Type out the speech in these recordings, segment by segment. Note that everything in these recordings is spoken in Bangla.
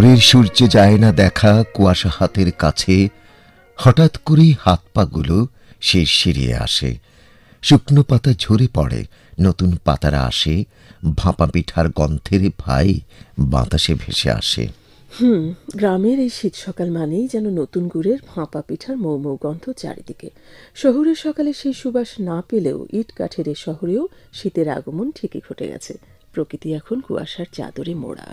ভোরের সূর্যে যায় না দেখা কুয়াশা হাতের কাছে হঠাৎ করেই হাত পাগুলো সে সিরিয়ে আসে শুকনো পাতা ঝরে পড়ে নতুন পাতারা আসে ভাপা পিঠার গন্ধের ভাই বাতাসে ভেসে আসে হুম গ্রামের এই শীত সকাল মানেই যেন নতুন গুড়ের ফাঁপা পিঠার মৌ মৌ গন্ধ চারিদিকে শহুরের সকালে সেই সুবাস না পেলেও ইট কাঠের শহরেও শীতের আগমন ঠিকই ঘটে গেছে প্রকৃতি এখন কুয়াশার চাদরে মোড়া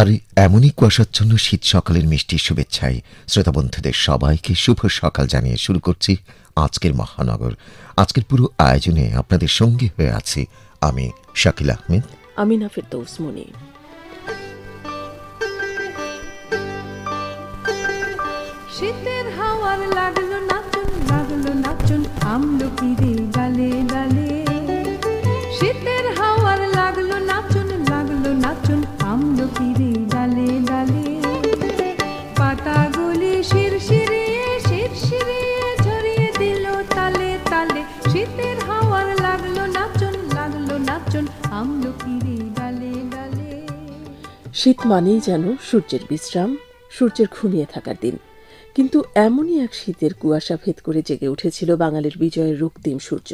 আর এমনই কুয়াশাচ্ছন্ন শীত সকালের মিষ্টি শুভেচ্ছায় শ্রোতাবন্ধুদের সবাইকে শুভ সকাল জানিয়ে শুরু করছি আজকের মহানগর আজকের পুরো আয়োজনে আপনাদের সঙ্গে হয়ে আছি আমি শাকিল আহমেদ আমি মনি শীতের হাওয়ার লাগলো নাচন লাগলো নাচন শীতের হাওয়া শীত মানেই যেন সূর্যের বিশ্রাম সূর্যের ঘুমিয়ে থাকার দিন কিন্তু এমনই এক শীতের কুয়াশা ভেদ করে জেগে উঠেছিল বাঙালির বিজয়ের রক্তিম সূর্য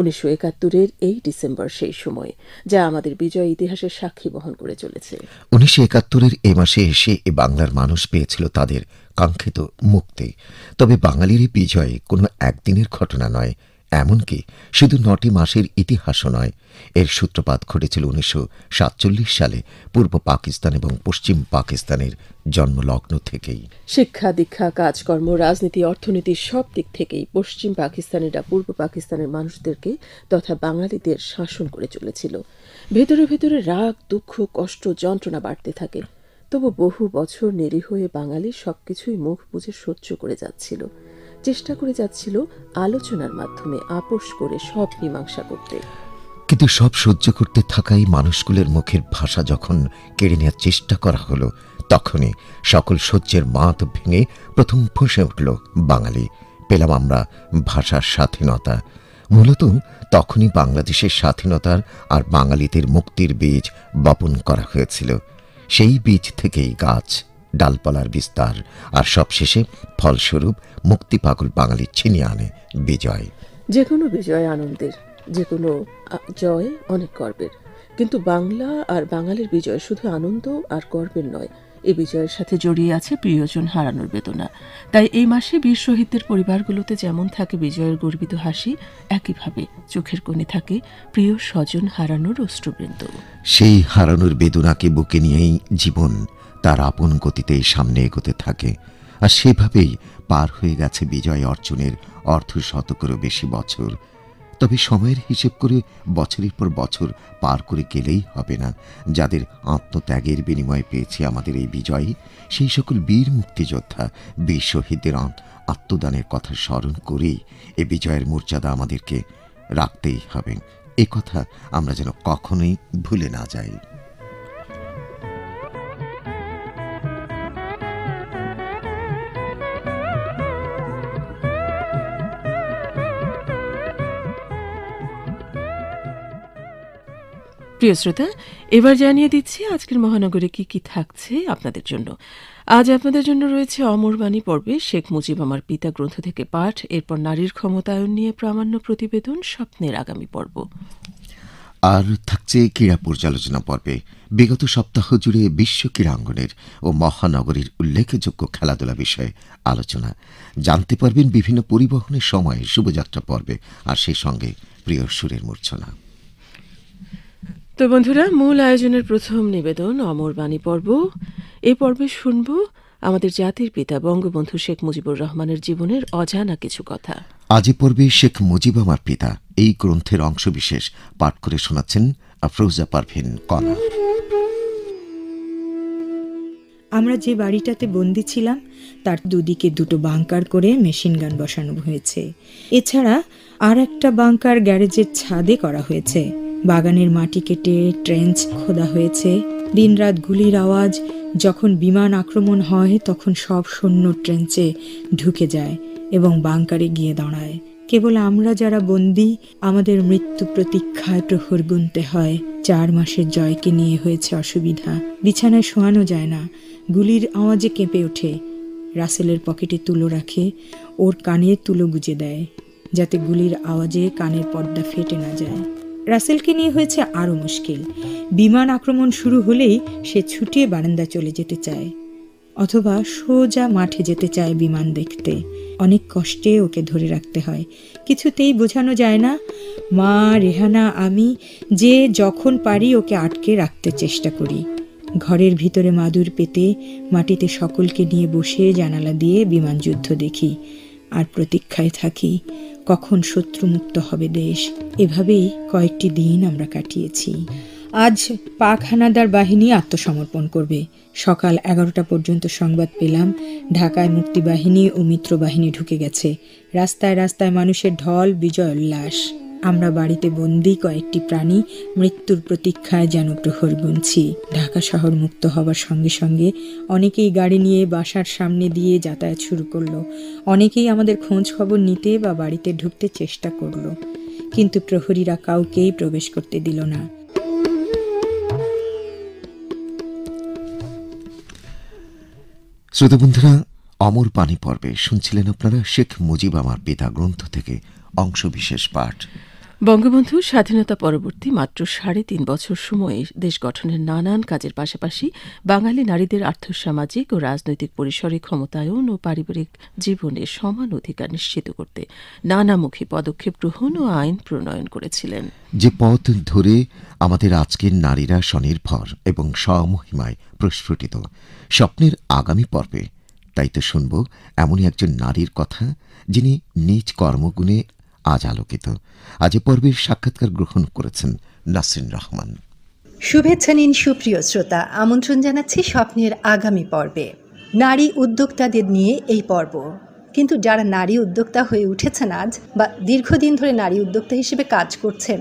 উনিশশো একাত্তরের এই ডিসেম্বর সেই সময় যা আমাদের বিজয় ইতিহাসের সাক্ষী বহন করে চলেছে উনিশশো একাত্তরের এ মাসে এসে এ বাংলার মানুষ পেয়েছিল তাদের কাঙ্ক্ষিত মুক্তি তবে বাঙালির বিজয় কোনো একদিনের ঘটনা নয় এমনকি শুধু নটি মাসের ইতিহাসও নয় এর সূত্রপাত ঘটেছিল উনিশশো সালে পূর্ব পাকিস্তান এবং পশ্চিম পাকিস্তানের জন্মলগ্ন থেকেই শিক্ষা দীক্ষা কাজকর্ম রাজনীতি অর্থনীতি সব দিক থেকেই পশ্চিম পাকিস্তানিরা পূর্ব পাকিস্তানের মানুষদেরকে তথা বাঙালিদের শাসন করে চলেছিল ভেতরে ভেতরে রাগ দুঃখ কষ্ট যন্ত্রণা বাড়তে থাকে তবু বহু বছর নিরীহ হয়ে বাঙালি সবকিছুই মুখ বুঝে সহ্য করে যাচ্ছিল চেষ্টা করে যাচ্ছিল আলোচনার মাধ্যমে আপোষ করে সব মীমাংসা করতে কিন্তু সব সহ্য করতে থাকাই মানুষগুলোর মুখের ভাষা যখন কেড়ে নেওয়ার চেষ্টা করা হলো তখনই সকল সহ্যের মাত ভেঙে প্রথম ফুঁসে উঠল বাঙালি পেলাম আমরা ভাষার স্বাধীনতা মূলত তখনই বাংলাদেশের স্বাধীনতার আর বাঙালিদের মুক্তির বীজ বপন করা হয়েছিল সেই বীজ থেকেই গাছ ডালপালার বিস্তার আর সবশেষে ফলস্বরূপ মুক্তি পাগল বাঙালির ছিনিয়ে আনে বিজয় যে কোনো বিজয় আনন্দের যে কোনো জয় অনেক গর্বের কিন্তু বাংলা আর বাঙালির বিজয় শুধু আনন্দ আর গর্বের নয় এ বিজয়ের সাথে জড়িয়ে আছে প্রিয়জন হারানোর বেদনা তাই এই মাসে বীর শহীদদের পরিবারগুলোতে যেমন থাকে বিজয়ের গর্বিত হাসি একইভাবে চোখের কোণে থাকে প্রিয় স্বজন হারানোর অশ্রুবৃন্দ সেই হারানোর বেদনাকে বুকে নিয়েই জীবন তার আপন গতিতেই সামনে এগোতে থাকে আর সেভাবেই পার হয়ে গেছে বিজয় অর্জনের অর্ধ শতকেরও বেশি বছর তবে সময়ের হিসেব করে বছরের পর বছর পার করে গেলেই হবে না যাদের আত্মত্যাগের বিনিময়ে পেয়েছে আমাদের এই বিজয় সেই সকল বীর মুক্তিযোদ্ধা বীর শহীদদের আত্মদানের কথা স্মরণ করেই এ বিজয়ের মর্যাদা আমাদেরকে রাখতেই হবে একথা কথা আমরা যেন কখনোই ভুলে না যাই প্রিয় শ্রোতা এবার জানিয়ে দিচ্ছি আজকের মহানগরে কি কি থাকছে আপনাদের জন্য আজ আপনাদের জন্য রয়েছে অমরবাণী পর্বে শেখ মুজিব আমার পিতা গ্রন্থ থেকে পাঠ এরপর নারীর ক্ষমতায়ন নিয়ে প্রামাণ্য প্রতিবেদন স্বপ্নের আগামী পর্ব আর থাকছে ক্রীড়া পর্যালোচনা পর্বে বিগত সপ্তাহ জুড়ে বিশ্ব ক্রীড়াঙ্গনের ও মহানগরীর উল্লেখযোগ্য খেলাধুলা বিষয়ে আলোচনা জানতে পারবেন বিভিন্ন পরিবহনের সময়ে শুভযাত্রা পর্বে আর সেই সঙ্গে প্রিয় সুরের মূর্ছনা তো বন্ধুরা মূল আয়োজনের প্রথম নিবেদন অমর বাণী পর্ব এ পর্বে শুনব আমাদের জাতির পিতা বঙ্গবন্ধু শেখ মুজিবুর রহমানের জীবনের অজানা কিছু কথা আজ পর্বে শেখ মুজিব আমার পিতা এই গ্রন্থের অংশবিশেষ পাঠ করে শোনাচ্ছেন আফরোজা পারভিন কলা আমরা যে বাড়িটাতে বন্দি ছিলাম তার দুদিকে দুটো বাংকার করে মেশিন গান বসানো হয়েছে এছাড়া আর একটা বাংকার গ্যারেজের ছাদে করা হয়েছে বাগানের মাটি কেটে ট্রেঞ্চ খোদা হয়েছে দিনরাত গুলির আওয়াজ যখন বিমান আক্রমণ হয় তখন সব সৈন্য ট্রেঞ্চে ঢুকে যায় এবং বাংকারে গিয়ে দাঁড়ায় কেবল আমরা যারা বন্দি আমাদের মৃত্যু প্রতীক্ষায় প্রহর গুনতে হয় চার মাসের জয়কে নিয়ে হয়েছে অসুবিধা বিছানায় শোয়ানো যায় না গুলির আওয়াজে কেঁপে ওঠে রাসেলের পকেটে তুলো রাখে ওর কানে তুলো গুজে দেয় যাতে গুলির আওয়াজে কানের পর্দা ফেটে না যায় রাসেলকে নিয়ে হয়েছে আরও মুশকিল বিমান আক্রমণ শুরু হলেই সে ছুটিয়ে বারান্দা চলে যেতে চায় অথবা সোজা মাঠে যেতে চায় বিমান দেখতে অনেক কষ্টে ওকে ধরে রাখতে হয় কিছুতেই বোঝানো যায় না মা রেহানা আমি যে যখন পারি ওকে আটকে রাখতে চেষ্টা করি ঘরের ভিতরে মাদুর পেতে মাটিতে সকলকে নিয়ে বসে জানালা দিয়ে বিমান যুদ্ধ দেখি আর প্রতীক্ষায় থাকি কখন শত্রুমুক্ত হবে দেশ এভাবেই কয়েকটি দিন আমরা কাটিয়েছি আজ পাক হানাদার বাহিনী আত্মসমর্পণ করবে সকাল এগারোটা পর্যন্ত সংবাদ পেলাম ঢাকায় মুক্তি বাহিনী ও মিত্র বাহিনী ঢুকে গেছে রাস্তায় রাস্তায় মানুষের ঢল বিজয় উল্লাস আমরা বাড়িতে বন্দি কয়েকটি প্রাণী মৃত্যুর প্রতীক্ষায় যেন প্রহর গুনছি ঢাকা শহর মুক্ত হওয়ার সঙ্গে সঙ্গে অনেকেই গাড়ি নিয়ে বাসার সামনে দিয়ে যাতায়াত শুরু করলো অনেকেই আমাদের খোঁজ খবর নিতে বা বাড়িতে ঢুকতে চেষ্টা করলো কিন্তু প্রহরীরা কাউকেই প্রবেশ করতে দিল না শ্রোতা বন্ধুরা অমর পানি পর্বে শুনছিলেন আপনারা শেখ মুজিব আমার পিতা গ্রন্থ থেকে অংশবিশেষ পাঠ বঙ্গবন্ধু স্বাধীনতা পরবর্তী মাত্র সাড়ে তিন বছর সময়ে দেশ গঠনের নানান কাজের পাশাপাশি বাঙালি নারীদের আর্থসামাজিক ও রাজনৈতিক পরিসরে ক্ষমতায়ন ও পারিবারিক জীবনে সমান অধিকার নিশ্চিত করতে নানামুখী পদক্ষেপ গ্রহণ ও আইন প্রণয়ন করেছিলেন যে পথ ধরে আমাদের আজকের নারীরা স্বনির্ভর এবং স্বমহিমায় প্রস্ফুটিত স্বপ্নের আগামী পর্বে তাই তো শুনব এমনই একজন নারীর কথা যিনি নিজ কর্মগুণে আজ আলোকিত আজ পর্বের সাক্ষাৎকার গ্রহণ করেছেন নাসরিন রহমান শুভেচ্ছা নিন সুপ্রিয় শ্রোতা আমন্ত্রণ জানাচ্ছি স্বপ্নের আগামী পর্বে নারী উদ্যোক্তাদের নিয়ে এই পর্ব কিন্তু যারা নারী উদ্যোক্তা হয়ে উঠেছেন আজ বা দীর্ঘদিন ধরে নারী উদ্যোক্তা হিসেবে কাজ করছেন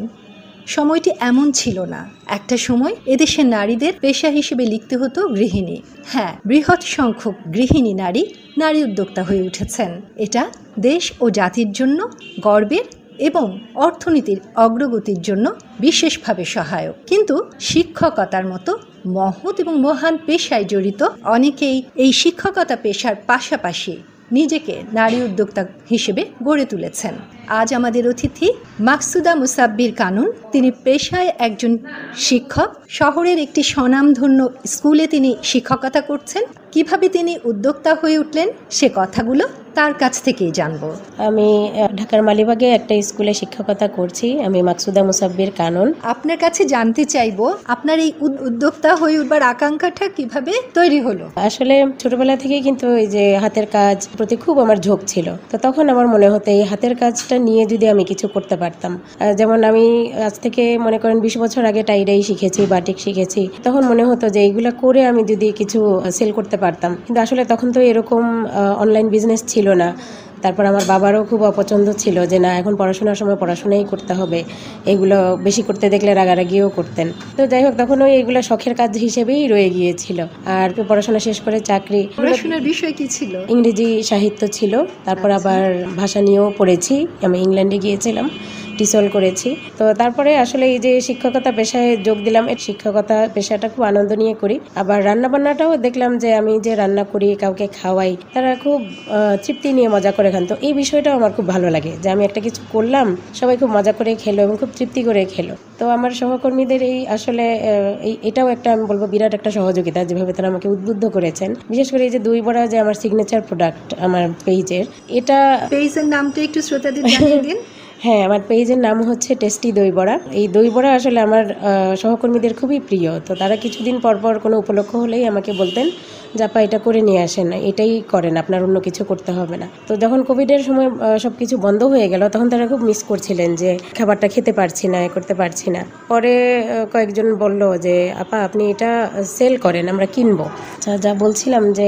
সময়টি এমন ছিল না একটা সময় এদেশে নারীদের পেশা হিসেবে লিখতে হতো গৃহিণী হ্যাঁ বৃহৎ সংখ্যক গৃহিণী নারী নারী উদ্যোক্তা হয়ে উঠেছেন এটা দেশ ও জাতির জন্য গর্বের এবং অর্থনীতির অগ্রগতির জন্য বিশেষভাবে সহায়ক কিন্তু শিক্ষকতার মতো মহৎ এবং মহান পেশায় জড়িত অনেকেই এই শিক্ষকতা পেশার পাশাপাশি নিজেকে নারী উদ্যোক্তা হিসেবে গড়ে তুলেছেন আজ আমাদের অতিথি মাকসুদা মুসাব্বির কানুন তিনি পেশায় একজন শিক্ষক শহরের একটি স্বনামধন্য স্কুলে তিনি শিক্ষকতা করছেন কিভাবে তিনি উদ্যোক্তা হয়ে উঠলেন সে কথাগুলো তার কাছ থেকেই জানব আমি ঢাকার মালিবাগে একটা স্কুলে শিক্ষকতা করছি আমি মাকসুদা মুসাব্বির কানন আপনার কাছে জানতে চাইব আপনার এই উদ্যোক্তা হয়ে উঠবার আকাঙ্ক্ষাটা কিভাবে তৈরি হলো আসলে ছোটবেলা থেকে কিন্তু এই যে হাতের কাজ প্রতি খুব আমার ঝোঁক ছিল তো তখন আমার মনে হতো এই হাতের কাজটা নিয়ে যদি আমি কিছু করতে পারতাম যেমন আমি আজ থেকে মনে করেন বিশ বছর আগে টাইডাই শিখেছি বাটিক শিখেছি তখন মনে হতো যে এইগুলো করে আমি যদি কিছু সেল করতে পারতাম কিন্তু আসলে তখন তো এরকম অনলাইন বিজনেস ছিল না তারপর আমার বাবারও খুব অপছন্দ ছিল যে না এখন পড়াশোনার সময় পড়াশোনাই করতে হবে এগুলো বেশি করতে দেখলে রাগারাগিও করতেন তো যাই হোক তখন ওই এগুলো শখের কাজ হিসেবেই রয়ে গিয়েছিল আর পড়াশোনা শেষ করে চাকরি পড়াশোনার বিষয় কি ছিল ইংরেজি সাহিত্য ছিল তারপর আচ্ছা। আবার ভাষা নিয়েও পড়েছি আমি ইংল্যান্ডে গিয়েছিলাম টিসল করেছি তো তারপরে আসলে এই যে শিক্ষকতা পেশায় যোগ দিলাম এর শিক্ষকতা পেশাটা খুব আনন্দ নিয়ে করি আবার রান্না বান্নাটাও দেখলাম যে আমি যে রান্না করি কাউকে খাওয়াই তারা খুব তৃপ্তি নিয়ে মজা করে দেখান তো এই বিষয়টাও আমার খুব ভালো লাগে যে আমি একটা কিছু করলাম সবাই খুব মজা করে খেলো এবং খুব তৃপ্তি করে খেলো তো আমার সহকর্মীদের এই আসলে এই এটাও একটা আমি বলবো বিরাট একটা সহযোগিতা যেভাবে তারা আমাকে উদ্বুদ্ধ করেছেন বিশেষ করে এই যে দুই বড়া যে আমার সিগনেচার প্রোডাক্ট আমার পেজের এটা পেজের নামটা একটু শ্রোতাদের জানিয়ে দিন হ্যাঁ আমার পেজের নাম হচ্ছে টেস্টি দই বড়া এই দই বড়া আসলে আমার সহকর্মীদের খুবই প্রিয় তো তারা কিছুদিন পরপর কোনো উপলক্ষ হলেই আমাকে বলতেন জাপা এটা করে নিয়ে আসেন এটাই করেন আপনার অন্য কিছু করতে হবে না তো যখন কোভিডের সময় সব কিছু বন্ধ হয়ে গেল তখন তারা খুব মিস করছিলেন যে খাবারটা খেতে পারছি না করতে পারছি না পরে কয়েকজন বলল যে আপা আপনি এটা সেল করেন আমরা কিনবো যা বলছিলাম যে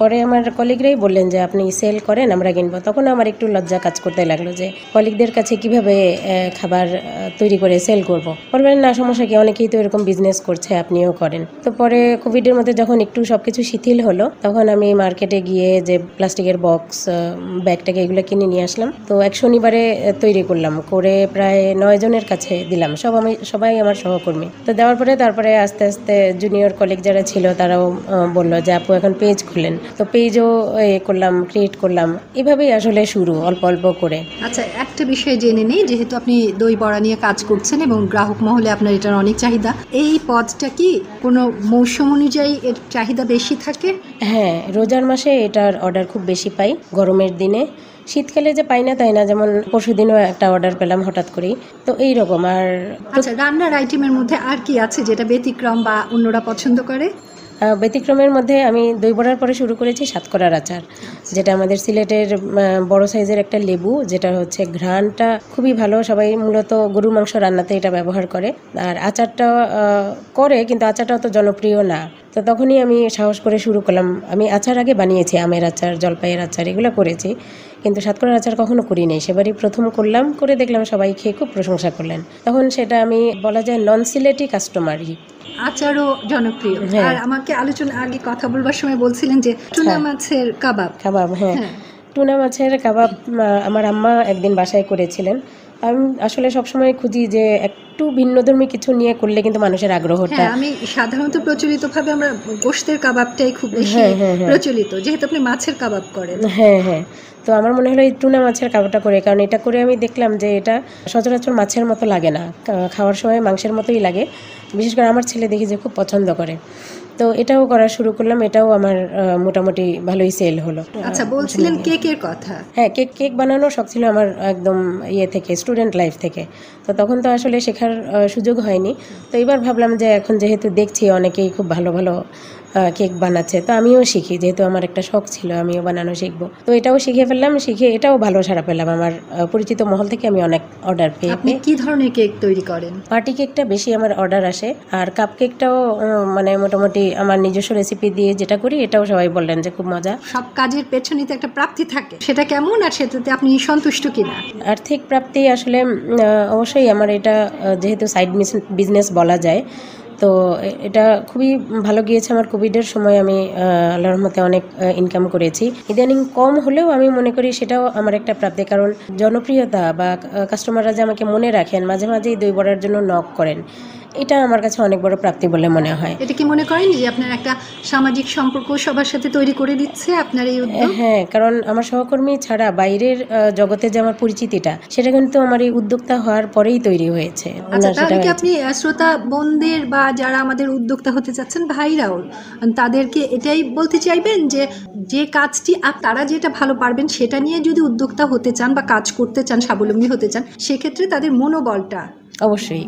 পরে আমার কলিগরাই বললেন যে আপনি সেল করেন আমরা কিনবো তখন আমার একটু লজ্জা কাজ করতে লাগলো যে কলিগদের কাছে কাছে কিভাবে খাবার তৈরি করে সেল করব। পরিবারের না সমস্যা কি অনেকেই তো এরকম বিজনেস করছে আপনিও করেন তো পরে কোভিডের মধ্যে যখন একটু সব কিছু শিথিল হলো তখন আমি মার্কেটে গিয়ে যে প্লাস্টিকের বক্স ব্যাগটাকে এগুলো কিনে নিয়ে আসলাম তো এক শনিবারে তৈরি করলাম করে প্রায় নয় জনের কাছে দিলাম সব আমি সবাই আমার সহকর্মী তো দেওয়ার পরে তারপরে আস্তে আস্তে জুনিয়র কলিগ যারা ছিল তারাও বললো যে আপু এখন পেজ খুলেন তো পেজও এ করলাম ক্রিয়েট করলাম এভাবেই আসলে শুরু অল্প অল্প করে আচ্ছা একটা বিষয় জেনে নেই যেহেতু আপনি দই বড়া নিয়ে কাজ করছেন এবং গ্রাহক মহলে আপনার এটার অনেক চাহিদা এই পদটা কি কোনো মৌসুম অনুযায়ী এর চাহিদা বেশি থাকে হ্যাঁ রোজার মাসে এটার অর্ডার খুব বেশি পাই গরমের দিনে শীতকালে যে পাই না তাই না যেমন পরশুদিনও একটা অর্ডার পেলাম হঠাৎ করেই তো এই রকম আর আচ্ছা রান্নার আইটেমের মধ্যে আর কি আছে যেটা ব্যতিক্রম বা অন্যরা পছন্দ করে ব্যতিক্রমের মধ্যে আমি দই বড়ার পরে শুরু করেছি সাতকরার আচার যেটা আমাদের সিলেটের বড় সাইজের একটা লেবু যেটা হচ্ছে ঘ্রাণটা খুবই ভালো সবাই মূলত গরু মাংস রান্নাতে এটা ব্যবহার করে আর আচারটা করে কিন্তু আচারটা অত জনপ্রিয় না তো তখনই আমি সাহস করে শুরু করলাম আমি আচার আগে বানিয়েছি আমের আচার জলপাইয়ের আচার এগুলো করেছি কিন্তু সাতকরার আচার কখনো করি নাই সেবারই প্রথম করলাম করে দেখলাম সবাই খেয়ে খুব প্রশংসা করলেন তখন সেটা আমি বলা যায় নন সিলেটি কাস্টমারই আচারও জনপ্রিয় হ্যাঁ। আর আমাকে আলোচনা আগে কথা বলবার সময় বলছিলেন যে হ্যাঁ। টুনা মাছের কাবাব কাবাব হ্যাঁ, হ্যাঁ। টুনা মাছের কাবাব আমার আম্মা একদিন বাসায় করেছিলেন আমি আসলে সবসময় খুঁজি যে একটু ভিন্নধর্মী কিছু নিয়ে করলে কিন্তু মানুষের আগ্রহটা হ্যাঁ, আমি সাধারণত প্রচলিত ভাবে আমরা গোষ্ঠের কাবাবটাই খুব হ্যাঁ, বেশি হ্যাঁ, প্রচলিত যেহেতু আপনি মাছের কাবাব করেন হ্যাঁ হ্যাঁ তো আমার মনে হলো এই টুনা মাছের কাবাবটা করে কারণ এটা করে আমি দেখলাম যে এটা সচরাচর মাছের মতো লাগে না খাওয়ার সময় মাংসের মতোই লাগে বিশেষ করে আমার ছেলে দেখি যে খুব পছন্দ করে তো এটাও করা শুরু করলাম এটাও আমার মোটামুটি ভালোই সেল হলো আচ্ছা বলছিলেন কেকের কথা হ্যাঁ কেক কেক বানানোর শখ ছিল আমার একদম ইয়ে থেকে স্টুডেন্ট লাইফ থেকে তো তখন তো আসলে শেখার সুযোগ হয়নি তো এবার ভাবলাম যে এখন যেহেতু দেখছি অনেকেই খুব ভালো ভালো কেক বানাচ্ছে তো আমিও শিখি যেহেতু আমার একটা শখ ছিল আমিও বানানো শিখবো তো এটাও শিখে ফেললাম শিখে এটাও ভালো সারা পেলাম আমার পরিচিত মহল থেকে আমি অনেক অর্ডার পেয়ে আপনি কি ধরনের কেক তৈরি করেন পার্টি কেকটা বেশি আমার অর্ডার আসে আর কাপ কেকটাও মানে মোটামুটি আমার নিজস্ব রেসিপি দিয়ে যেটা করি এটাও সবাই বললেন যে খুব মজা সব কাজের পেছনে একটা প্রাপ্তি থাকে সেটা কেমন আর সেটাতে আপনি সন্তুষ্ট কিনা আর্থিক প্রাপ্তি আসলে অবশ্যই আমার এটা যেহেতু সাইড বিজনেস বলা যায় তো এটা খুবই ভালো গিয়েছে আমার কোভিডের সময় আমি আল্লাহর রহমতে অনেক ইনকাম করেছি ইদানিং কম হলেও আমি মনে করি সেটাও আমার একটা প্রাপ্তি কারণ জনপ্রিয়তা বা কাস্টমাররা যে আমাকে মনে রাখেন মাঝে মাঝেই দই বড়ার জন্য নক করেন এটা আমার কাছে অনেক বড় প্রাপ্তি বলে মনে হয় এটা কি মনে করেন যে আপনার একটা সামাজিক সম্পর্ক সবার সাথে তৈরি করে দিচ্ছে আপনার এই উদ্যোগ হ্যাঁ, হ্যাঁ কারণ আমার সহকর্মী ছাড়া বাইরের জগতে যে আমার পরিচিতিটা সেটা কিন্তু আমার এই উদ্যোক্তা হওয়ার পরেই তৈরি হয়েছে আচ্ছা তাহলে কি আপনি শ্রোতা বন্ধের বা যারা আমাদের উদ্যোক্তা হতে চাচ্ছেন ভাইরাও তাদেরকে এটাই বলতে চাইবেন যে যে কাজটি আপ তারা যেটা ভালো পারবেন সেটা নিয়ে যদি উদ্যোক্তা হতে চান বা কাজ করতে চান স্বাবলম্বী হতে চান সেক্ষেত্রে তাদের মনোবলটা অবশ্যই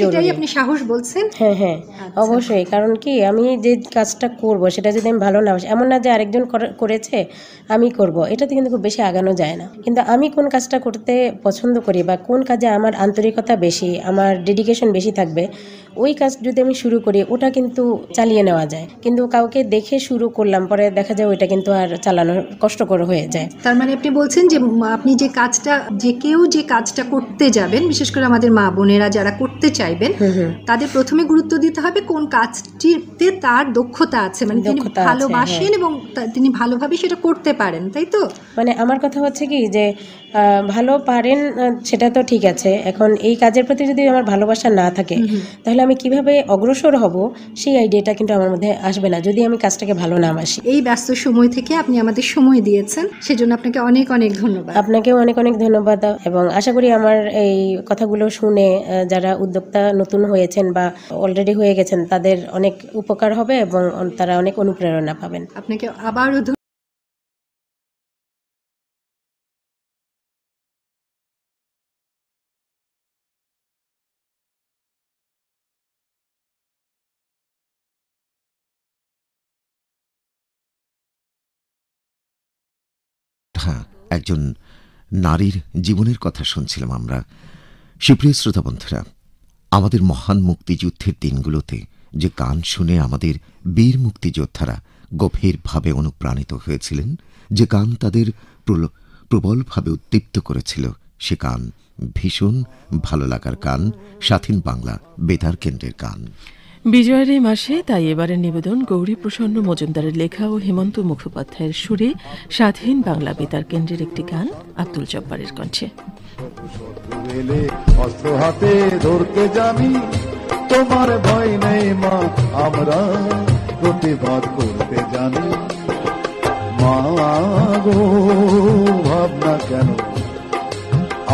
সেটাই আপনি সাহস বলছেন হ্যাঁ হ্যাঁ আচ্ছা। অবশ্যই কারণ কি আমি যে কাজটা করব সেটা যদি আমি ভালো না এমন না যে আরেকজন করেছে আমি করব এটাতে কিন্তু খুব বেশি আগানো যায় না কিন্তু আমি কোন কাজটা করতে পছন্দ করি বা কোন কাজে আমার আন্তরিকতা বেশি আমার ডেডিকেশন বেশি থাকবে ওই কাজ যদি আমি শুরু করি ওটা কিন্তু চালিয়ে নেওয়া যায় কিন্তু কাউকে দেখে শুরু করলাম পরে দেখা যায় ওইটা কিন্তু আর চালানো কষ্টকর হয়ে যায় তার মানে আপনি বলছেন যে আপনি যে কাজটা যে কেউ যে কাজটা করতে যাবেন বিশেষ করে আমাদের মা বোনের বোনেরা যারা করতে চাইবেন তাদের প্রথমে গুরুত্ব দিতে হবে কোন কাজটিতে তার দক্ষতা আছে মানে তিনি ভালোবাসেন হ্যাঁ। এবং তিনি ভালোভাবে সেটা করতে পারেন তাই তো মানে আমার কথা হচ্ছে কি যে ভালো পারেন সেটা তো ঠিক আছে এখন এই কাজের প্রতি যদি আমার ভালোবাসা না থাকে তাহলে আমি কিভাবে অগ্রসর হব সেই আইডিয়াটা কিন্তু আমার মধ্যে আসবে না যদি আমি কাজটাকে ভালো না আসি এই ব্যস্ত সময় থেকে আপনি আমাদের সময় দিয়েছেন সেজন্য আপনাকে অনেক অনেক ধন্যবাদ আপনাকেও অনেক অনেক ধন্যবাদ এবং আশা করি আমার এই কথাগুলো শুনে যারা উদ্যোক্তা নতুন হয়েছেন বা অলরেডি হয়ে গেছেন তাদের অনেক উপকার হবে এবং তারা অনেক অনুপ্রেরণা পাবেন আপনাকে আবারও একজন নারীর জীবনের কথা শুনছিলাম আমরা সুপ্রিয় শ্রোতা বন্ধুরা আমাদের মহান মুক্তিযুদ্ধের দিনগুলোতে যে গান শুনে আমাদের বীর মুক্তিযোদ্ধারা গভীরভাবে অনুপ্রাণিত হয়েছিলেন যে গান তাদের প্রবলভাবে উদ্দীপ্ত করেছিল সে গান ভীষণ ভালো লাগার গান স্বাধীন বাংলা বেতার কেন্দ্রের গান বিজয়ের এই মাসে তাই এবারের নিবেদন গৌরী প্রসন্ন মজুমদারের লেখা ও হেমন্ত মুখোপাধ্যায়ের সুরে স্বাধীন বাংলা বেতার কেন্দ্রের একটি গান আব্দুল জব্বারের কণ্ঠে হাতে জানি তোমার ভয় নেই মা আমরা প্রতিবাদ করতে জানি মা গো ভাবনা কেন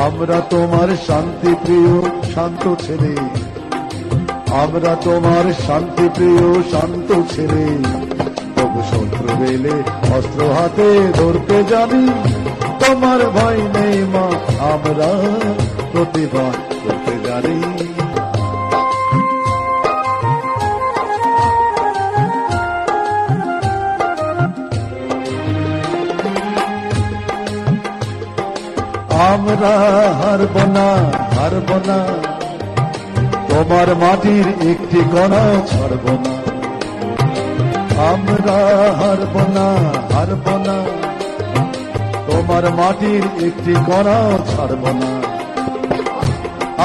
আমরা তোমার শান্তি প্রিয় শান্ত ছেলে আমরা তোমার শান্তি প্রিয় শান্ত ছেলে তবু শত্রু বেলে অস্ত্র হাতে ধরতে জানি তোমার ভয় নেই মা আমরা প্রতিবাদ করতে জানি আমরা হারব না হারব না তোমার মাটির একটি কণা ছাড়ব না আমরা হারব না হারব না তোমার মাটির একটি কণা ছাড়ব না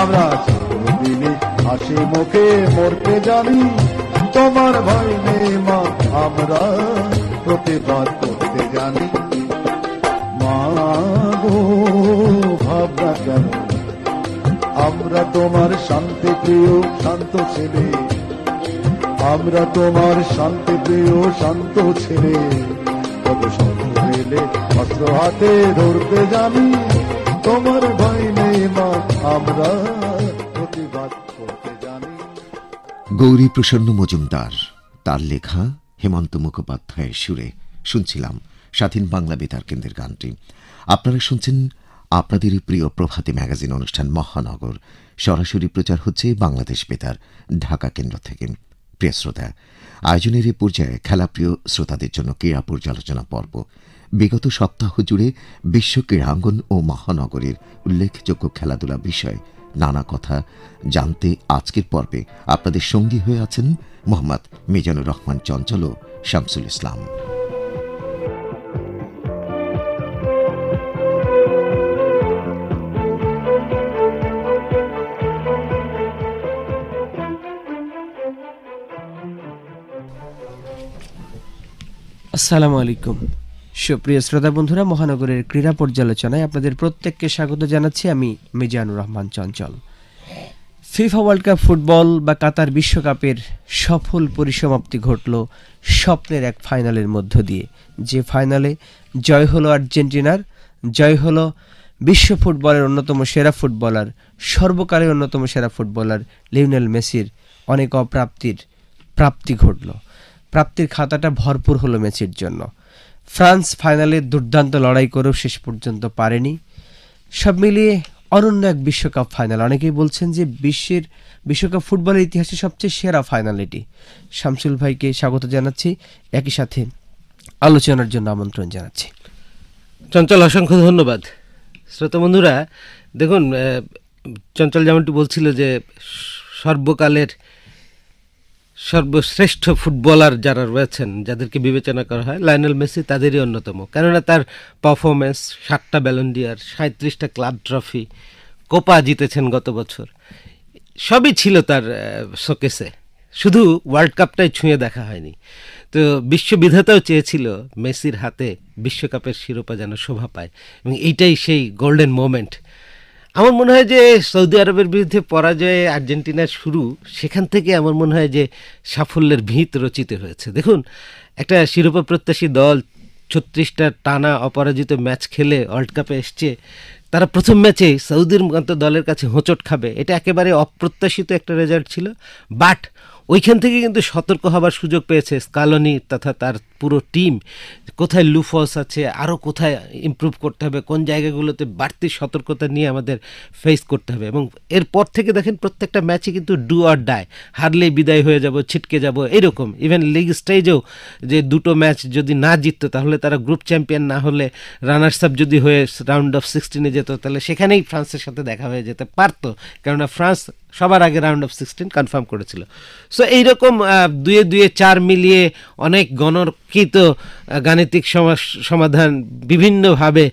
আমরা চিরদিনে হাসি মুখে মরতে জানি তোমার ভাই নেই মা আমরা প্রতিবাদ করতে জানি আমরা তোমার শান্তি প্রিয় শান্ত ছেলে আমরা তোমার শান্তি প্রিয় শান্ত ছেলে কত হইলে অস্ত্র হাতে ধরতে জানি তোমার ভাই নেই মা আমরা প্রতিবাদ করতে জানি গৌরী প্রসন্ন মজুমদার তার লেখা হেমন্ত মুখোপাধ্যায়ের সুরে শুনছিলাম স্বাধীন বাংলা বেতার কেন্দ্রের গানটি আপনারা শুনছেন আপনাদেরই প্রিয় প্রভাতী ম্যাগাজিন অনুষ্ঠান মহানগর সরাসরি প্রচার হচ্ছে বাংলাদেশ বেতার ঢাকা কেন্দ্র থেকে প্রিয় শ্রোতা আয়োজনের এই পর্যায়ে খেলাপ্রিয় শ্রোতাদের জন্য ক্রীড়া পর্যালোচনা পর্ব বিগত সপ্তাহ জুড়ে বিশ্ব ক্রীড়াঙ্গন ও মহানগরের উল্লেখযোগ্য খেলাধুলা বিষয়ে নানা কথা জানতে আজকের পর্বে আপনাদের সঙ্গী হয়ে আছেন মোহাম্মদ মিজানুর রহমান চঞ্চল ও শামসুল ইসলাম আসসালামু আলাইকুম সুপ্রিয় শ্রোতা বন্ধুরা মহানগরের ক্রীড়া পর্যালোচনায় আপনাদের প্রত্যেককে স্বাগত জানাচ্ছি আমি Mizanur Rahman Chanchal FIFA world cup football বা কাতার বিশ্বকাপের সফল পরিসমাপ্তি ঘটল স্বপ্নের এক ফাইনালের মধ্য দিয়ে যে ফাইনালে জয় হলো আর্জেন্টিনার জয় হলো বিশ্ব ফুটবলের অন্যতম সেরা ফুটবলার সর্বকালের অন্যতম সেরা ফুটবলার লিওনেল মেসির অনেক অপ্রাপ্তির প্রাপ্তি ঘটল প্রাপ্তির খাতাটা ভরপুর হলো মেসির জন্য ফ্রান্স ফাইনালে দুর্দান্ত লড়াই করেও শেষ পর্যন্ত পারেনি সব মিলিয়ে অনন্য এক বিশ্বকাপ ফাইনাল অনেকেই বলছেন যে বিশ্বের বিশ্বকাপ ফুটবলের ইতিহাসে সবচেয়ে সেরা ফাইনাল এটি শামসুল ভাইকে স্বাগত জানাচ্ছি একই সাথে আলোচনার জন্য আমন্ত্রণ জানাচ্ছি চঞ্চল অসংখ্য ধন্যবাদ শ্রোতা বন্ধুরা দেখুন চঞ্চল যেমনটি বলছিল যে সর্বকালের সর্বশ্রেষ্ঠ ফুটবলার যারা রয়েছেন যাদেরকে বিবেচনা করা হয় লাইনেল মেসি তাদেরই অন্যতম কেননা তার পারফরমেন্স সাতটা ব্যালন্ডিয়ার সাঁত্রিশটা ক্লাব ট্রফি কোপা জিতেছেন গত বছর সবই ছিল তার শোকেসে শুধু ওয়ার্ল্ড কাপটাই ছুঁয়ে দেখা হয়নি তো বিশ্ববিধাতাও চেয়েছিল মেসির হাতে বিশ্বকাপের শিরোপা যেন শোভা পায় এবং এইটাই সেই গোল্ডেন মোমেন্ট আমার মনে হয় যে সৌদি আরবের বিরুদ্ধে পরাজয়ে আর্জেন্টিনার শুরু সেখান থেকে আমার মনে হয় যে সাফল্যের ভিত রচিত হয়েছে দেখুন একটা শিরোপা প্রত্যাশী দল ছত্রিশটা টানা অপরাজিত ম্যাচ খেলে ওয়ার্ল্ড কাপে এসছে তারা প্রথম ম্যাচে সৌদির মতো দলের কাছে হোঁচট খাবে এটা একেবারে অপ্রত্যাশিত একটা রেজাল্ট ছিল বাট ওইখান থেকে কিন্তু সতর্ক হবার সুযোগ পেয়েছে স্কালনি তথা তার পুরো টিম কোথায় লুফস আছে আরও কোথায় ইম্প্রুভ করতে হবে কোন জায়গাগুলোতে বাড়তি সতর্কতা নিয়ে আমাদের ফেস করতে হবে এবং এরপর থেকে দেখেন প্রত্যেকটা ম্যাচে কিন্তু ডু আর ডাই হারলে বিদায় হয়ে যাব ছিটকে যাব এরকম ইভেন লিগ স্টেজেও যে দুটো ম্যাচ যদি না জিততো তাহলে তারা গ্রুপ চ্যাম্পিয়ন না হলে রানার্স আপ যদি হয়ে রাউন্ড অফ সিক্সটিনে যেত তাহলে সেখানেই ফ্রান্সের সাথে দেখা হয়ে যেতে পারতো কেননা ফ্রান্স সবার আগে রাউন্ড অফ সিক্সটিন কনফার্ম করেছিল সো এইরকম দুয়ে দুয়ে চার মিলিয়ে অনেক গণকৃত গাণিতিক সমাধান বিভিন্নভাবে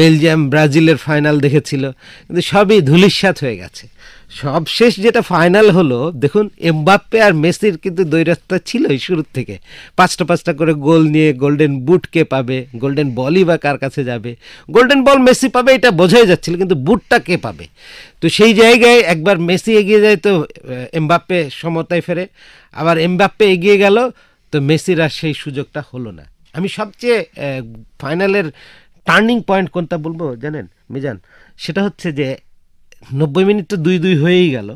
বেলজিয়াম ব্রাজিলের ফাইনাল দেখেছিল কিন্তু সবই ধুলিস্বাত হয়ে গেছে সবশেষ যেটা ফাইনাল হলো দেখুন এমবাপ্পে আর মেসির কিন্তু দৈরাত্তা ছিলই শুরুর থেকে পাঁচটা পাঁচটা করে গোল নিয়ে গোল্ডেন বুট কে পাবে গোল্ডেন বলই বা কার কাছে যাবে গোল্ডেন বল মেসি পাবে এটা বোঝাই যাচ্ছিল কিন্তু বুটটা কে পাবে তো সেই জায়গায় একবার মেসি এগিয়ে যায় তো এমবাপ্পে সমতায় ফেরে আবার এমবাপ্পে এগিয়ে গেল তো মেসির আর সেই সুযোগটা হলো না আমি সবচেয়ে ফাইনালের টার্নিং পয়েন্ট কোনটা বলবো জানেন মিজান সেটা হচ্ছে যে নব্বই মিনিট তো দুই দুই হয়েই গেল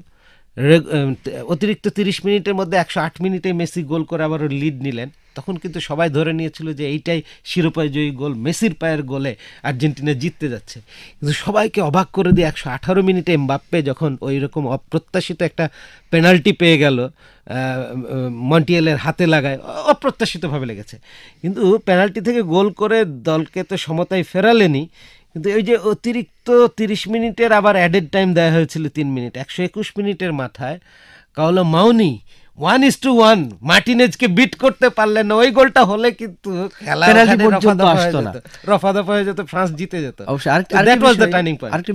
অতিরিক্ত তিরিশ মিনিটের মধ্যে একশো আট মিনিটে মেসি গোল করে আবারও লিড নিলেন তখন কিন্তু সবাই ধরে নিয়েছিল যে এইটাই জয়ী গোল মেসির পায়ের গোলে আর্জেন্টিনা জিততে যাচ্ছে কিন্তু সবাইকে অবাক করে দিয়ে একশো আঠারো মিনিটে এমবাপ্পে যখন ওই রকম অপ্রত্যাশিত একটা পেনাল্টি পেয়ে গেল মন্টিয়েলের হাতে লাগায় অপ্রত্যাশিতভাবে লেগেছে কিন্তু পেনাল্টি থেকে গোল করে দলকে তো সমতায় ফেরালেনি কিন্তু ওই যে অতিরিক্ত তিরিশ মিনিটের আবার অ্যাডেড টাইম দেওয়া হয়েছিল তিন মিনিট একশো একুশ মিনিটের মাথায় Kolo Muani one is to one মার্টিনেজকে বিট করতে পারলেন ওই গোলটা হলে কিন্তু রফা দফা হয়ে যেত ফ্রান্স জিতে যেত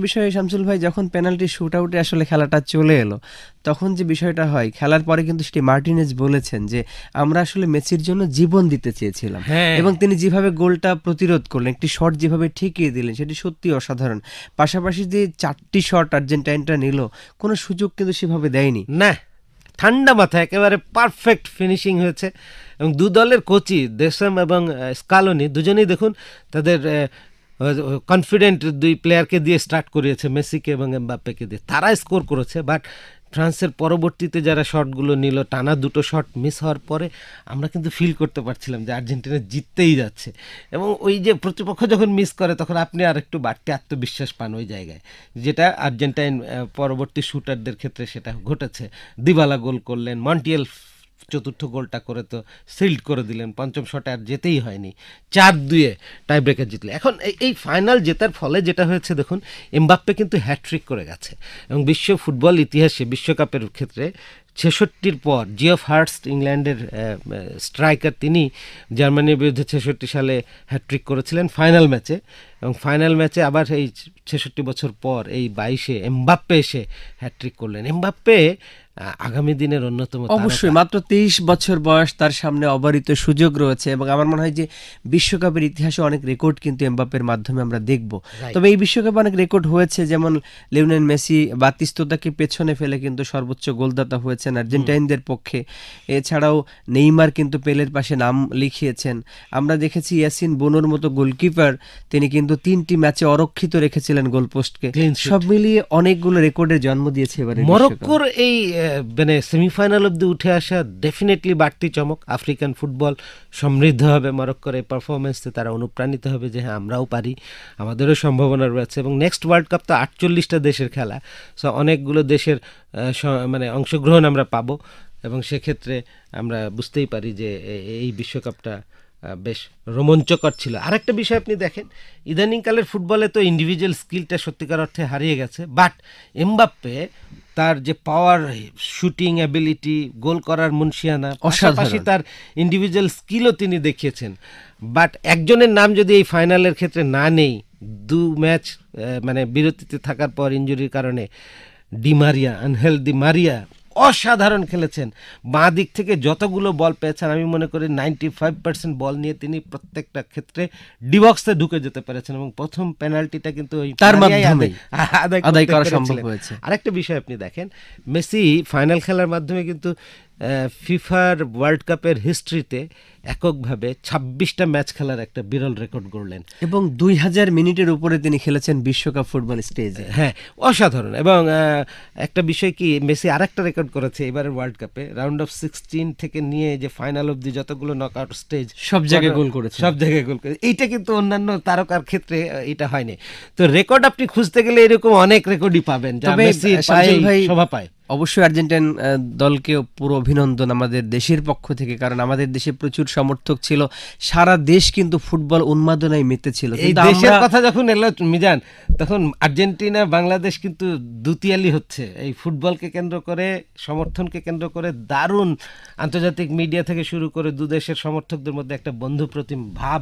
বিষয় শামসুল ভাই যখন পেনাল্টি শুট আউটে আসলে খেলাটা চলে এলো তখন যে বিষয়টা হয় খেলার পরে কিন্তু সেটি মার্টিনেজ বলেছেন যে আমরা আসলে মেসির জন্য জীবন দিতে চেয়েছিলাম হ্যাঁ। এবং তিনি যেভাবে গোলটা প্রতিরোধ করলেন একটি শট যেভাবে ঠেকিয়ে দিলেন সেটি সত্যি অসাধারণ পাশাপাশি যে চারটি শট আর্জেন্টাইনটা নিল কোনো সুযোগ কিন্তু সেভাবে দেয়নি না ঠান্ডা মাথায় একেবারে পারফেক্ট ফিনিশিং হয়েছে এবং দু দলের কোচি দেশম এবং স্কালনি দুজনেই দেখুন তাদের কনফিডেন্ট দুই প্লেয়ারকে দিয়ে স্টার্ট করিয়েছে মেসিকে এবং এমবাপ্পেকে দিয়ে তারা স্কোর করেছে বাট ফ্রান্সের পরবর্তীতে যারা শটগুলো নিল টানা দুটো শট মিস হওয়ার পরে আমরা কিন্তু ফিল করতে পারছিলাম যে আর্জেন্টিনা জিততেই যাচ্ছে এবং ওই যে প্রতিপক্ষ যখন মিস করে তখন আপনি আর একটু বাড়তি আত্মবিশ্বাস পান ওই জায়গায় যেটা আর্জেন্টাইন পরবর্তী শুটারদের ক্ষেত্রে সেটা ঘটেছে দিবালা গোল করলেন মন্টিয়েল চতুর্থ গোলটা করে তো সিল্ড করে দিলেন পঞ্চম শটে আর যেতেই হয়নি চার দুয়ে টাই ব্রেকার জিতলে এখন এই ফাইনাল জেতার ফলে যেটা হয়েছে দেখুন এমবাপ্পে কিন্তু হ্যাট্রিক করে গেছে এবং বিশ্ব ফুটবল ইতিহাসে বিশ্বকাপের ক্ষেত্রে ছেষট্টির পর জিওফ হার্টস্ট ইংল্যান্ডের স্ট্রাইকার তিনি জার্মানির বিরুদ্ধে ছেষট্টি সালে হ্যাট্রিক করেছিলেন ফাইনাল ম্যাচে এবং ফাইনাল ম্যাচে আবার এই ছেষট্টি বছর পর এই বাইশে এমবাপ্পে এসে হ্যাট্রিক করলেন এমবাপ্পে আগামী দিনের অন্যতম অবশ্যই মাত্র তেইশ বছর বয়স তার সামনে অবারিত সুযোগ রয়েছে এবং আমার মনে হয় যে বিশ্বকাপের ইতিহাসে অনেক রেকর্ড কিন্তু এমবাপের মাধ্যমে আমরা দেখব তবে এই বিশ্বকাপে অনেক রেকর্ড হয়েছে যেমন লিওনেল মেসি বা তিস্ততাকে পেছনে ফেলে কিন্তু সর্বোচ্চ গোলদাতা হয়েছেন আর্জেন্টাইনদের পক্ষে এছাড়াও নেইমার কিন্তু পেলের পাশে নাম লিখিয়েছেন আমরা দেখেছি ইয়াসিন বোনোর মতো গোলকিপার তিনি কিন্তু তিনটি ম্যাচে অরক্ষিত রেখেছিলেন গোলপোস্টকে সব মিলিয়ে অনেকগুলো রেকর্ডের জন্ম দিয়েছে এবারে মরক্কোর এই মানে সেমিফাইনাল অব্দি উঠে আসা ডেফিনেটলি বাড়তি চমক আফ্রিকান ফুটবল সমৃদ্ধ হবে মরক্কোর এই পারফরমেন্সে তারা অনুপ্রাণিত হবে যে হ্যাঁ আমরাও পারি আমাদেরও সম্ভাবনা রয়েছে এবং নেক্সট ওয়ার্ল্ড কাপ তো আটচল্লিশটা দেশের খেলা সো অনেকগুলো দেশের মানে অংশগ্রহণ আমরা পাবো এবং সেক্ষেত্রে আমরা বুঝতেই পারি যে এই বিশ্বকাপটা বেশ রোমাঞ্চকর ছিল আরেকটা বিষয় আপনি দেখেন ইদানিংকালের ফুটবলে তো ইন্ডিভিজুয়াল স্কিলটা সত্যিকার অর্থে হারিয়ে গেছে বাট এমবাপ্পে তার যে পাওয়ার শুটিং অ্যাবিলিটি গোল করার মুন্সিয়ানা পাশাপাশি তার ইন্ডিভিজুয়াল স্কিলও তিনি দেখিয়েছেন বাট একজনের নাম যদি এই ফাইনালের ক্ষেত্রে না নেই দু ম্যাচ মানে বিরতিতে থাকার পর ইঞ্জুরির কারণে ডিমারিয়া আনহেল ডি মারিয়া অসাধারণ খেলেছেন বাঁ দিক থেকে যতগুলো বল পেয়েছেন আমি মনে করি নাইনটি ফাইভ পার্সেন্ট বল নিয়ে তিনি প্রত্যেকটা ক্ষেত্রে ডিবক্সে ঢুকে যেতে পেরেছেন এবং প্রথম পেনাল্টিটা কিন্তু তার মাধ্যমে আদায় করা সম্ভব হয়েছে আরেকটা বিষয় আপনি দেখেন মেসি ফাইনাল খেলার মাধ্যমে কিন্তু ফিফার ওয়ার্ল্ড কাপের হিস্ট্রিতে এককভাবে ছাব্বিশটা ম্যাচ খেলার একটা বিরল রেকর্ড গড়লেন এবং দুই হাজার মিনিটের উপরে তিনি খেলেছেন বিশ্বকাপ ফুটবল স্টেজে হ্যাঁ অসাধারণ এবং একটা বিষয় কি মেসি আর একটা রেকর্ড করেছে এবারের ওয়ার্ল্ড কাপে রাউন্ড অফ সিক্সটিন থেকে নিয়ে যে ফাইনাল অবধি যতগুলো নক আউট স্টেজ সব জায়গায় গোল করেছে সব জায়গায় গোল করেছে এইটা কিন্তু অন্যান্য তারকার ক্ষেত্রে এটা হয়নি তো রেকর্ড আপনি খুঁজতে গেলে এরকম অনেক রেকর্ডই পাবেন যা মেসি সভা পায় অবশ্যই আর্জেন্টাইন দলকে পুরো অভিনন্দন আমাদের দেশের পক্ষ থেকে কারণ আমাদের দেশে প্রচুর সমর্থক ছিল সারা দেশ কিন্তু ফুটবল উন্মাদনায় মেতে ছিল দেশের কথা যখন এলো মিজান তখন আর্জেন্টিনা বাংলাদেশ কিন্তু দ্বিতীয়ালি হচ্ছে এই ফুটবলকে কেন্দ্র করে সমর্থনকে কেন্দ্র করে দারুণ আন্তর্জাতিক মিডিয়া থেকে শুরু করে দুদেশের সমর্থকদের মধ্যে একটা বন্ধুপ্রতিম ভাব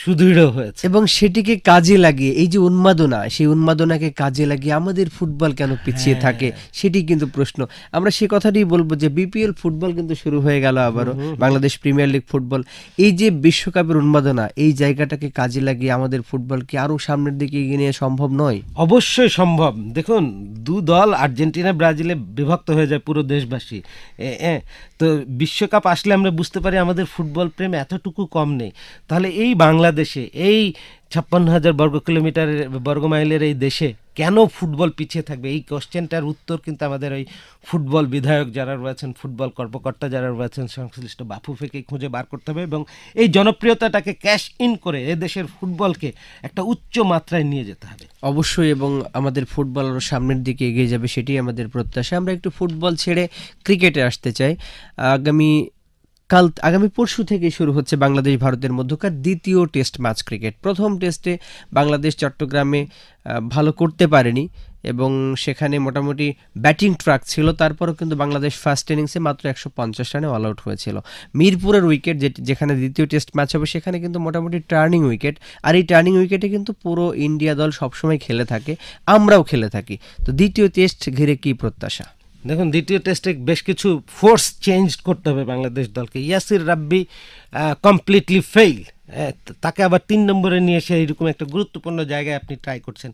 সুদৃঢ় হয়েছে এবং সেটিকে কাজে লাগিয়ে এই যে উন্মাদনা সেই উন্মাদনাকে কাজে লাগিয়ে আমাদের ফুটবল কেন পিছিয়ে হ্যাঁ। থাকে সেটি কিন্তু প্রশ্ন আমরা সে কথাটি বলবো যে বিপিএল ফুটবল কিন্তু শুরু হয়ে গেল আবারও বাংলাদেশ প্রিমিয়ার লিগ ফুটবল এই যে বিশ্বকাপের উন্মাদনা এই জায়গাটাকে কাজে লাগিয়ে আমাদের ফুটবলকে আরও সামনের দিকে এগিয়ে নিয়ে সম্ভব নয় অবশ্যই সম্ভব দেখুন দু দল আর্জেন্টিনা ব্রাজিলে বিভক্ত হয়ে যায় পুরো দেশবাসী তো বিশ্বকাপ আসলে আমরা বুঝতে পারি আমাদের ফুটবল প্রেম এতটুকু কম নেই তাহলে এই এই বাংলাদেশে এই ছাপ্পান্ন হাজার বর্গ কিলোমিটারের বর্গ মাইলের এই দেশে কেন ফুটবল পিছিয়ে থাকবে এই কোশ্চেনটার উত্তর কিন্তু আমাদের ওই ফুটবল বিধায়ক যারা রয়েছেন ফুটবল কর্মকর্তা যারা রয়েছেন সংশ্লিষ্ট বাফুফেকে খুঁজে বার করতে হবে এবং এই জনপ্রিয়তাটাকে ক্যাশ ইন করে এদেশের ফুটবলকে একটা উচ্চ মাত্রায় নিয়ে যেতে হবে অবশ্যই এবং আমাদের ফুটবল আরও সামনের দিকে এগিয়ে যাবে সেটি আমাদের প্রত্যাশা আমরা একটু ফুটবল ছেড়ে ক্রিকেটে আসতে চাই আগামী কাল আগামী পরশু থেকে শুরু হচ্ছে বাংলাদেশ ভারতের মধ্যকার দ্বিতীয় টেস্ট ম্যাচ ক্রিকেট প্রথম টেস্টে বাংলাদেশ চট্টগ্রামে ভালো করতে পারেনি এবং সেখানে মোটামুটি ব্যাটিং ট্রাক ছিল তারপরও কিন্তু বাংলাদেশ ফার্স্ট ইনিংসে মাত্র একশো পঞ্চাশ রানে অল আউট হয়েছিল মিরপুরের উইকেট যেখানে দ্বিতীয় টেস্ট ম্যাচ হবে সেখানে কিন্তু মোটামুটি টার্নিং উইকেট আর এই টার্নিং উইকেটে কিন্তু পুরো ইন্ডিয়া দল সবসময় খেলে থাকে আমরাও খেলে থাকি তো দ্বিতীয় টেস্ট ঘিরে কী প্রত্যাশা দেখুন দ্বিতীয় টেস্টে বেশ কিছু ফোর্স চেঞ্জ করতে হবে বাংলাদেশ দলকে ইয়াসির রাব্বি কমপ্লিটলি ফেইল তাকে আবার তিন নম্বরে নিয়ে এসে এরকম একটা গুরুত্বপূর্ণ জায়গায় আপনি ট্রাই করছেন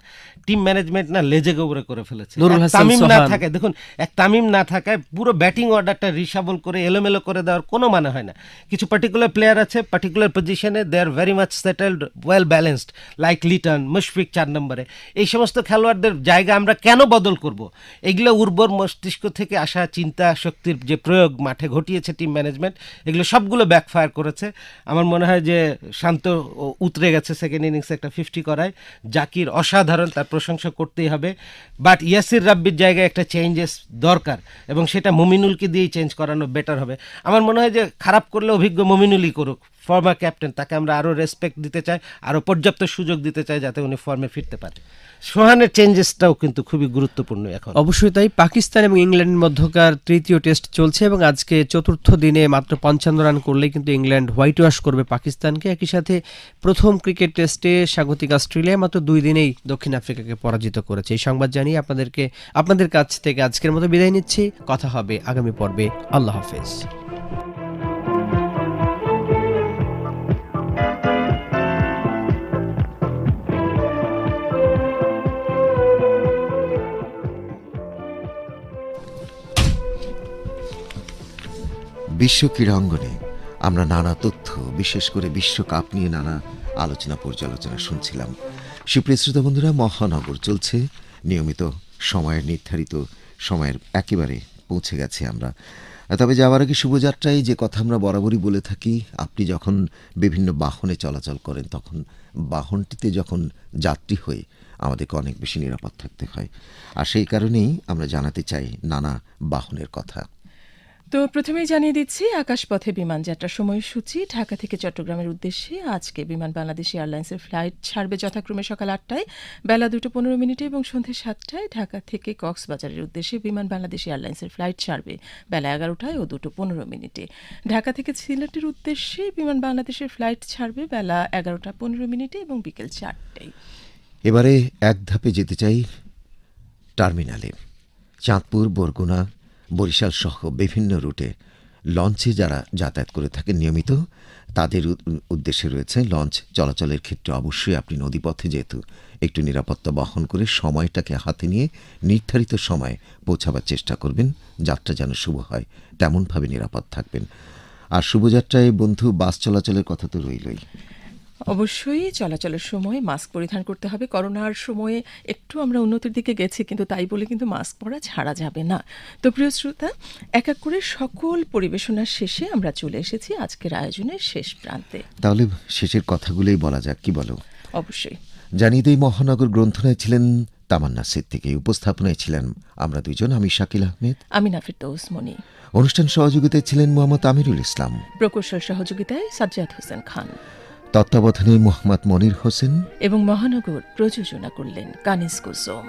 টিম ম্যানেজমেন্ট না লেজে গোবরে করে ফেলেছে তামিম না থাকে দেখুন এক তামিম না থাকায় পুরো ব্যাটিং অর্ডারটা রিসাবল করে এলোমেলো করে দেওয়ার কোনো মানে হয় না কিছু পার্টিকুলার প্লেয়ার আছে পার্টিকুলার পজিশনে they are very much settled well balanced like Liton Mushfiq চার নম্বরে এই সমস্ত খেলোয়াড়দের জায়গা আমরা কেন বদল করব এগুলো উর্বর মস্তিষ্ক থেকে আসা চিন্তা শক্তির যে প্রয়োগ মাঠে ঘটিয়েছে টিম ম্যানেজমেন্ট এগুলো সবগুলো ব্যাকফায়ার করেছে আমার মনে হয় যে শান্ত উতরে গেছে সেকেন্ড ইনিংসে একটা ফিফটি করায় জাকির অসাধারণ তার প্রশংসা করতেই হবে বাট ইয়াসির রাব্বির জায়গায় একটা চেঞ্জেস দরকার এবং সেটা মমিনুলকে দিয়েই চেঞ্জ করানো বেটার হবে আমার মনে হয় যে খারাপ করলে অভিজ্ঞ মমিনুলই করুক ফর্মার ক্যাপ্টেন তাকে আমরা আরও রেসপেক্ট দিতে চাই আরও পর্যাপ্ত সুযোগ দিতে চাই যাতে উনি ফর্মে ফিরতে পারে সোহানের চেঞ্জেসটাও কিন্তু খুবই গুরুত্বপূর্ণ এখন অবশ্যই তাই পাকিস্তান এবং ইংল্যান্ডের মধ্যকার তৃতীয় টেস্ট চলছে এবং আজকে চতুর্থ দিনে মাত্র পঞ্চান্ন রান করলেই কিন্তু ইংল্যান্ড হোয়াইট ওয়াশ করবে পাকিস্তানকে একই সাথে প্রথম ক্রিকেট টেস্টে স্বাগতিক অস্ট্রেলিয়া মাত্র দুই দিনেই দক্ষিণ আফ্রিকাকে পরাজিত করেছে এই সংবাদ জানিয়ে আপনাদেরকে আপনাদের কাছ থেকে আজকের মতো বিদায় নিচ্ছি কথা হবে আগামী পর্বে আল্লাহ হাফেজ বিশ্ব ক্রীড়াঙ্গনে আমরা নানা তথ্য বিশেষ করে বিশ্বকাপ নিয়ে নানা আলোচনা পর্যালোচনা শুনছিলাম সুপ্রিয় শ্রোতা বন্ধুরা মহানগর চলছে নিয়মিত সময়ের নির্ধারিত সময়ের একেবারে পৌঁছে গেছি আমরা তবে যাওয়ার আগে শুভযাত্রায় যে কথা আমরা বরাবরই বলে থাকি আপনি যখন বিভিন্ন বাহনে চলাচল করেন তখন বাহনটিতে যখন যাত্রী হয়ে আমাদেরকে অনেক বেশি নিরাপদ থাকতে হয় আর সেই কারণেই আমরা জানাতে চাই নানা বাহনের কথা তো প্রথমেই জানিয়ে দিচ্ছি আকাশপথে বিমান যাত্রার সময়সূচি ঢাকা থেকে চট্টগ্রামের উদ্দেশ্যে আজকে বিমান বাংলাদেশ এয়ারলাইন্সের ফ্লাইট ছাড়বে যথাক্রমে সকাল আটটায় বেলা দুটো পনেরো মিনিটে এবং সন্ধ্যে সাতটায় ঢাকা থেকে কক্সবাজারের উদ্দেশ্যে বিমান বাংলাদেশ এয়ারলাইন্সের ফ্লাইট ছাড়বে বেলা এগারোটায় ও দুটো পনেরো মিনিটে ঢাকা থেকে সিলেটের উদ্দেশ্যে বিমান বাংলাদেশের ফ্লাইট ছাড়বে বেলা এগারোটা পনেরো মিনিটে এবং বিকেল চারটায় এবারে এক ধাপে যেতে চাই টার্মিনালে চাঁদপুর বরগুনা বরিশাল সহ বিভিন্ন রুটে লঞ্চে যারা যাতায়াত করে থাকে নিয়মিত তাদের উদ্দেশ্যে রয়েছে লঞ্চ চলাচলের ক্ষেত্রে অবশ্যই আপনি নদীপথে যেহেতু একটু নিরাপত্তা বহন করে সময়টাকে হাতে নিয়ে নির্ধারিত সময়ে পৌঁছাবার চেষ্টা করবেন যাত্রা যেন শুভ হয় তেমনভাবে নিরাপদ থাকবেন আর শুভযাত্রায় বন্ধু বাস চলাচলের কথা তো রইলই অবশ্যই চলাচলের সময় মাস্ক পরিধান করতে হবে করোনার সময়ে একটু আমরা উন্নতির দিকে গেছি কিন্তু তাই বলে কিন্তু মাস্ক পরা ছাড়া যাবে না তো প্রিয় শ্রোতা এক এক করে সকল পরিবেশনার শেষে আমরা চলে এসেছি আজকের আয়োজনের শেষ প্রান্তে তাহলে শেষের কথাগুলোই বলা যাক কি বলো অবশ্যই জানিয়ে দিই মহানগর গ্রন্থনায় ছিলেন তামান্না সিদ্দিকে উপস্থাপনায় ছিলেন আমরা দুজন আমি শাকিল আহমেদ আমি নাফির ওসমানি অনুষ্ঠান সহযোগিতায় ছিলেন মোহাম্মদ আমিরুল ইসলাম প্রকৌশল সহযোগিতায় সাজ্জাদ হোসেন খান তত্ত্বাবধানে মোহাম্মদ মনির হোসেন এবং মহানগর প্রযোজনা করলেন কানিস কুসুম